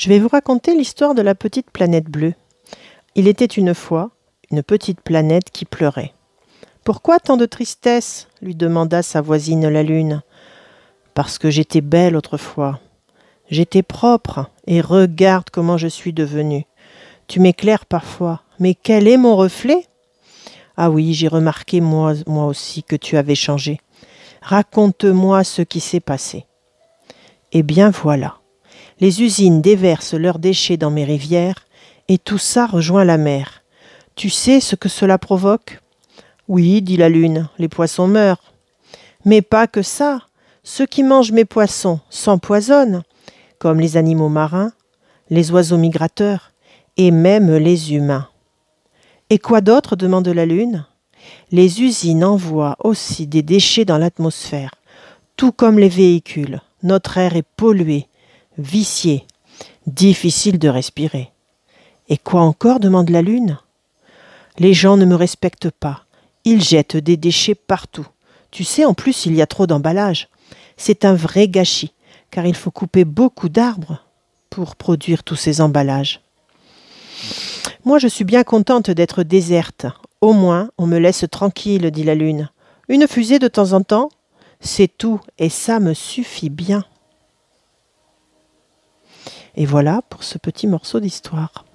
Je vais vous raconter l'histoire de la petite planète bleue. Il était une fois une petite planète qui pleurait. Pourquoi tant de tristesse lui demanda sa voisine la Lune. Parce que j'étais belle autrefois. J'étais propre, et regarde comment je suis devenue. Tu m'éclaires parfois, mais quel est mon reflet Ah oui, j'ai remarqué moi, moi aussi que tu avais changé. Raconte-moi ce qui s'est passé. Eh bien voilà. Les usines déversent leurs déchets dans mes rivières, et tout ça rejoint la mer. Tu sais ce que cela provoque Oui, dit la Lune, les poissons meurent. Mais pas que ça. Ceux qui mangent mes poissons s'empoisonnent, comme les animaux marins, les oiseaux migrateurs, et même les humains. Et quoi d'autre demande la Lune Les usines envoient aussi des déchets dans l'atmosphère, tout comme les véhicules. Notre air est pollué, vicié, difficile de respirer. Et quoi encore demande la Lune. Les gens ne me respectent pas. Ils jettent des déchets partout. Tu sais, en plus, il y a trop d'emballages. C'est un vrai gâchis, car il faut couper beaucoup d'arbres pour produire tous ces emballages. Moi, je suis bien contente d'être déserte. Au moins, on me laisse tranquille, dit la Lune. Une fusée de temps en temps, c'est tout, et ça me suffit bien. Et voilà pour ce petit morceau d'histoire.